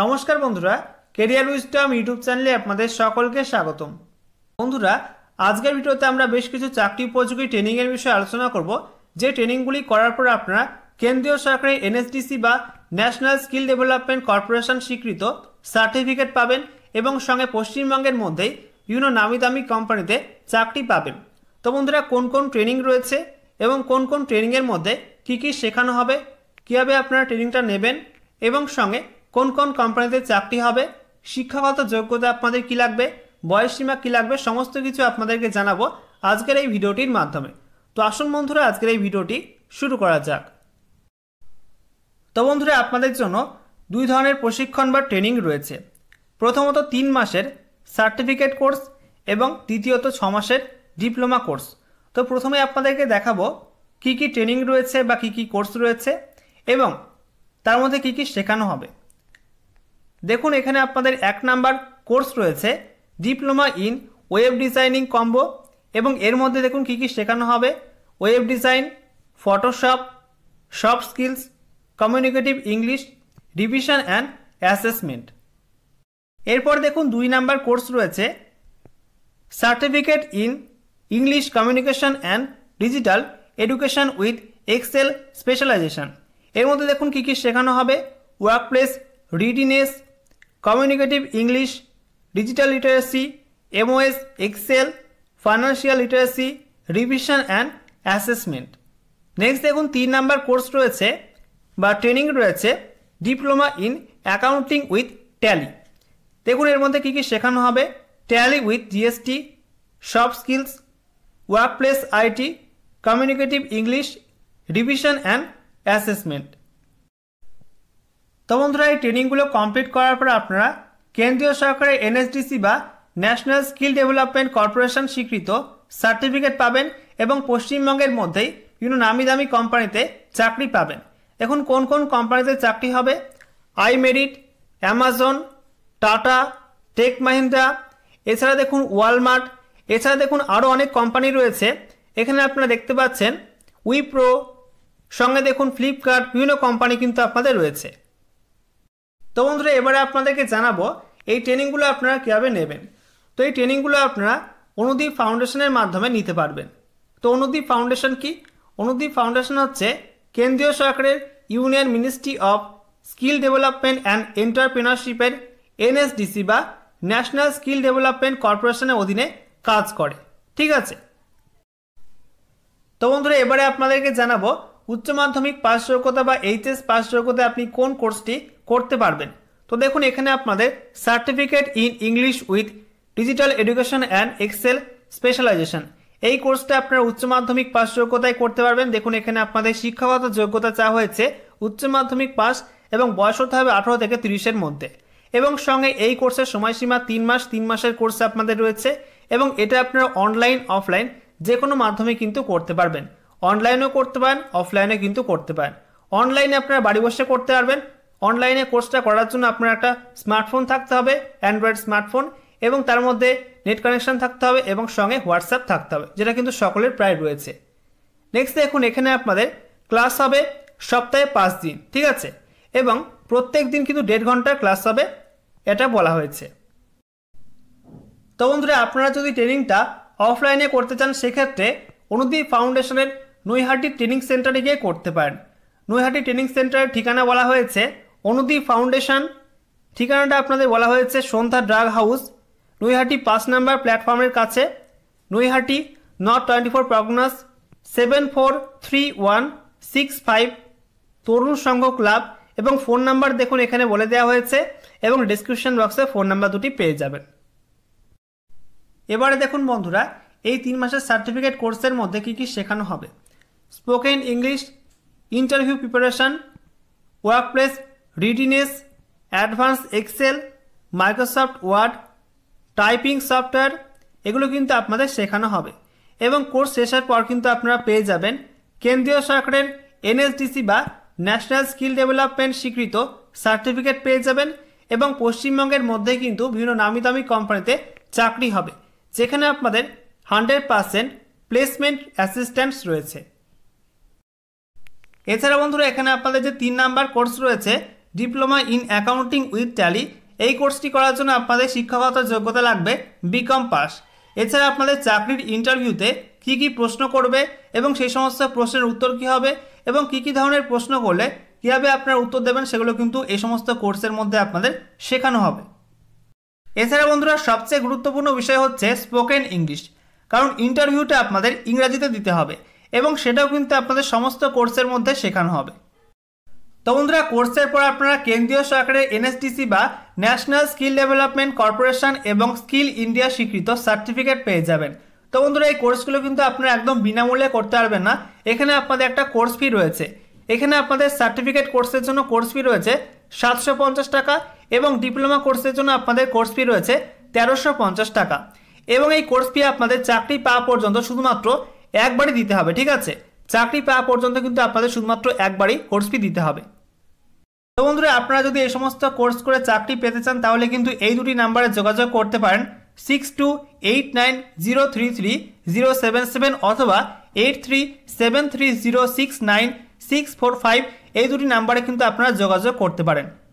নমস্কার বন্ধুরা career wisdom YouTube চ্যানেলে আপনাদের সকলকে স্বাগতম বন্ধুরা আজকের ভিডিওতে আমরা বেশ কিছু চাকরি উপযোগী ট্রেনিংয়ের বিষয়ে আলোচনা করব যে ট্রেনিংগুলি করার পর আপনারা কেন্দ্রীয় সরকারের এনএসডিসি বা ন্যাশনাল স্কিল ডেভেলপমেন্ট কর্পোরেশন স্বীকৃত সার্টিফিকেট পাবেন এবং সঙ্গে পশ্চিমবঙ্গের মধ্যেই বিভিন্ন নামি দামি কোম্পানিতে চাকরি পাবেন তো বন্ধুরা কোন কোন ট্রেনিং রয়েছে এবং কোন কোন ট্রেনিংয়ের মধ্যে কি কি শেখানো হবে কীভাবে আপনারা ট্রেনিংটা নেবেন এবং সঙ্গে কোন কোন কোম্পানিতে চাকরি হবে শিক্ষাগত যোগ্যতা আপনাদের কী লাগবে বয়সসীমা কী লাগবে সমস্ত কিছু আপনাদেরকে জানাবো আজকের এই ভিডিওটির মাধ্যমে তো আসুন বন্ধুরা আজকের এই ভিডিওটি শুরু করা যাক তো বন্ধুরা আপনাদের জন্য দুই ধরনের প্রশিক্ষণ বা ট্রেনিং রয়েছে প্রথমত তিন মাসের সার্টিফিকেট কোর্স এবং দ্বিতীয়ত ছ মাসের ডিপ্লোমা কোর্স তো প্রথমে আপনাদেরকে দেখাবো কি কি ট্রেনিং রয়েছে বা কি কি কোর্স রয়েছে এবং তার মধ্যে কি কি শেখানো হবে দেখুন এখানে আপনাদের এক নাম্বার কোর্স রয়েছে diploma in web designing combo এবং এর মধ্যে দেখুন কি কি শেখানো হবে web design Photoshop soft skills communicative English revision and assessment এরপর দেখুন দুই নাম্বার কোর্স রয়েছে certificate in English communication and digital education with Excel specialisation এর মধ্যে দেখুন কী কী শেখানো হবে workplace readiness communicative English digital literacy MOS Excel financial literacy revision and assessment next দেখুন তিন নাম্বার কোর্স রয়েছে বা ট্রেনিং রয়েছে diploma in accounting with Tally দেখুন এর মধ্যে কী কী শেখানো হবে ট্যালি উইথ জিএসটি সব skills workplace IT communicative English revision and assessment তো বন্ধুরা এই ট্রেনিংগুলো কমপ্লিট করার পর আপনারা কেন্দ্রীয় সরকারের এনএসডিসি বা ন্যাশনাল স্কিল ডেভেলপমেন্ট কর্পোরেশন স্বীকৃত সার্টিফিকেট পাবেন এবং পশ্চিমবঙ্গের মধ্যেই বিভিন্ন নামি দামি কোম্পানিতে চাকরি পাবেন এখন কোন কোন কোম্পানিতে চাকরি হবে আই মেরিট অ্যামাজন টাটা টেক মাহিন্দ্রা এছাড়া দেখুন ওয়ালমার্ট এছাড়া দেখুন আরও অনেক কোম্পানি রয়েছে এখানে আপনারা দেখতে পাচ্ছেন উইপ্রো সঙ্গে দেখুন ফ্লিপকার্ট বিভিন্ন কোম্পানি কিন্তু আপনাদের রয়েছে তো বন্ধুরা এবারে আপনাদেরকে জানাবো এই ট্রেনিংগুলো আপনারা কীভাবে নেবেন তো এই ট্রেনিংগুলো আপনারা অনুদীপ ফাউন্ডেশনের মাধ্যমে নিতে পারবেন তো অনুদীপ ফাউন্ডেশন কি অনুদীপ ফাউন্ডেশন হচ্ছে কেন্দ্রীয় সরকারের union ministry of skill development and এন্টারপ্রেনারশিপের এনএসডিসি বা ন্যাশনাল স্কিল ডেভেলপমেন্ট কর্পোরেশনের অধীনে কাজ করে ঠিক আছে তো বন্ধুরা এবারে আপনাদেরকে জানাবো উচ্চ মাধ্যমিক পাশ যোগ্যতা বা এইচএস পাশ যোগ্যতা আপনি কোন কোর্সটি করতে পারবেন তো দেখুন এখানে আপনাদের certificate in English with digital education and Excel specialisation এই কোর্সটা আপনারা উচ্চ মাধ্যমিক পাস যোগ্যতায় করতে পারবেন দেখুন এখানে আপনাদের শিক্ষাগত যোগ্যতা চা হয়েছে উচ্চ মাধ্যমিক পাস এবং বয়স হতে হবে আঠারো থেকে তিরিশের মধ্যে এবং সঙ্গে এই কোর্সের সময়সীমা তিন মাস তিন মাসের কোর্স আপনাদের রয়েছে এবং এটা আপনারা অনলাইন অফলাইন যে কোনো মাধ্যমে কিন্তু করতে পারবেন অনলাইনেও করতে পারেন অফলাইনে কিন্তু করতে পারেন অনলাইনে আপনারা বাড়ি বসে করতে পারবেন অনলাইনে কোর্সটা করার জন্য আপনার একটা স্মার্টফোন থাকতে হবে অ্যান্ড্রয়েড স্মার্টফোন এবং তার মধ্যে নেট কানেকশন থাকতে হবে এবং সঙ্গে হোয়াটসঅ্যাপ থাকতে হবে যেটা কিন্তু সকলের প্রায় রয়েছে নেক্সট দেখুন এখানে আপনাদের ক্লাস হবে সপ্তাহে পাঁচ দিন ঠিক আছে এবং প্রত্যেক দিন কিন্তু দেড় ঘন্টার ক্লাস হবে এটা বলা হয়েছে তো বন্ধুরা আপনারা যদি ট্রেনিংটা অফলাইনে করতে চান সেক্ষেত্রে অনুদীপ ফাউন্ডেশনের নৈহাটি ট্রেনিং সেন্টারে গিয়ে করতে পারেন নৈহাটি ট্রেনিং সেন্টারের ঠিকানা বলা হয়েছে অনুদীপ ফাউন্ডেশন ঠিকানাটা আপনাদের বলা হয়েছে সন্ধ্যা ড্রাগ হাউস নৈহাটি পাঁচ নাম্বার প্ল্যাটফর্মের কাছে Naihati North twenty four Parganas seven four three one six five Tarun Sangha club এবং ফোন নাম্বার দেখুন এখানে বলে দেওয়া হয়েছে এবং ডিসক্রিপশন বক্সে ফোন নাম্বার দুটি পেয়ে যাবেন এবারে দেখুন বন্ধুরা এই তিন মাসের সার্টিফিকেট কোর্সের মধ্যে কী কী শেখানো হবে spoken English interview preparation workplace readiness advance Excel Microsoft Word typing software এগুলো কিন্তু আপনাদের শেখানো হবে এবং কোর্স শেষের পর কিন্তু আপনারা পেয়ে যাবেন কেন্দ্রীয় সরকারের এনএসডিসি বা ন্যাশনাল স্কিল ডেভেলপমেন্ট স্বীকৃত সার্টিফিকেট পেয়ে যাবেন এবং পশ্চিমবঙ্গের মধ্যে কিন্তু বিভিন্ন নামি দামি কোম্পানিতে চাকরি হবে যেখানে আপনাদের হান্ড্রেড পারসেন্ট প্লেসমেন্ট অ্যাসিস্ট্যান্টস রয়েছে এছাড়া বন্ধুরা এখানে আপনাদের যে তিন নাম্বার কোর্স রয়েছে diploma in accounting with Tally এই কোর্সটি করার জন্য আপনাদের শিক্ষাগত যোগ্যতা লাগবে বিকম পাস এছাড়া আপনাদের চাকরির ইন্টারভিউতে কি কি প্রশ্ন করবে এবং সেই সমস্ত প্রশ্নের উত্তর কী হবে এবং কি কি ধরনের প্রশ্ন করলে কীভাবে আপনার উত্তর দেবেন সেগুলো কিন্তু এই সমস্ত কোর্সের মধ্যে আপনাদের শেখানো হবে এছাড়া বন্ধুরা সবচেয়ে গুরুত্বপূর্ণ বিষয় হচ্ছে স্পোকেন ইংলিশ কারণ ইন্টারভিউটা আপনাদের ইংরাজিতে দিতে হবে এবং সেটাও কিন্তু আপনাদের সমস্ত কোর্সের মধ্যে শেখানো হবে তো বন্ধুরা কোর্সের পর আপনারা কেন্দ্রীয় সরকারের এনএসটিসি বা ন্যাশনাল স্কিল ডেভেলপমেন্ট কর্পোরেশন এবং স্কিল ইন্ডিয়া স্বীকৃত সার্টিফিকেট পেয়ে যাবেন তো বন্ধুরা এই কোর্সগুলো কিন্তু আপনারা একদম বিনামূল্যে করতে পারবেন না এখানে আপনাদের একটা কোর্স ফি রয়েছে এখানে আপনাদের সার্টিফিকেট কোর্সের জন্য কোর্স ফি রয়েছে সাতশো পঞ্চাশ টাকা এবং ডিপ্লোমা কোর্সের জন্য আপনাদের কোর্স ফি রয়েছে তেরোশো পঞ্চাশ টাকা এবং এই কোর্স ফি আপনাদের চাকরি পাওয়া পর্যন্ত শুধুমাত্র একবারই দিতে হবে ঠিক আছে চাকরি পাওয়া পর্যন্ত কিন্তু আপনাদের শুধুমাত্র একবারই কোর্স ফি দিতে হবে তো বন্ধুরা আপনারা যদি এই সমস্ত কোর্স করে চাকরি পেতে চান তাহলে কিন্তু এই দুটি নাম্বারে যোগাযোগ করতে পারেন six two eight nine zero three three zero seven seven অথবা eight three seven three zero six nine six four five এই দুটি নাম্বারে কিন্তু আপনারা যোগাযোগ করতে পারেন